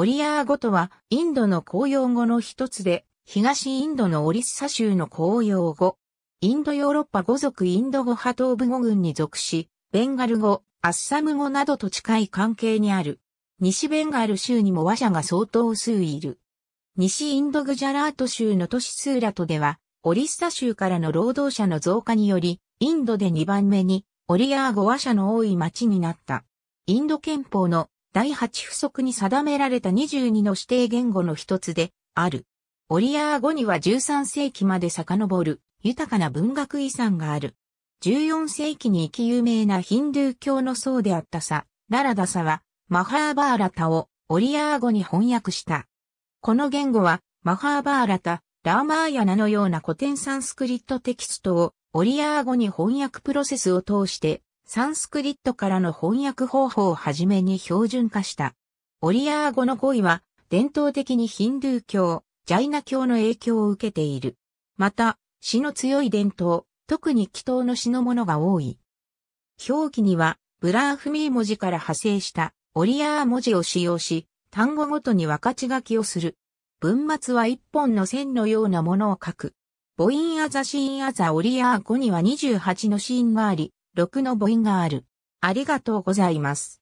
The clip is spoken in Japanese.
オリアー語とは、インドの公用語の一つで、東インドのオリッサ州の公用語。インドヨーロッパ語族インド語派東部語群に属し、ベンガル語、アッサム語などと近い関係にある。西ベンガル州にも和者が相当数いる。西インドグジャラート州の都市スーラトでは、オリッサ州からの労働者の増加により、インドで2番目に、オリアー語話者の多い町になった。インド憲法の第8不足に定められた22の指定言語の一つである。オリアー語には13世紀まで遡る豊かな文学遺産がある。14世紀に生き有名なヒンドゥー教の僧であったサ、ララダサは、マハーバーラタをオリアー語に翻訳した。この言語は、マハーバーラタ、ラーマーヤナのような古典サンスクリットテキストをオリアー語に翻訳プロセスを通してサンスクリットからの翻訳方法をはじめに標準化した。オリアー語の語彙は、伝統的にヒンドゥー教、ジャイナ教の影響を受けている。また、詩の強い伝統、特に祈祷の詩のものが多い。表記には、ブラーフミー文字から派生したオリアー文字を使用し、単語ごとに分かち書きをする。文末は一本の線のようなものを書く。母音アザシーンアザオリアー語には28のシーンがあり、6の母音がある。ありがとうございます。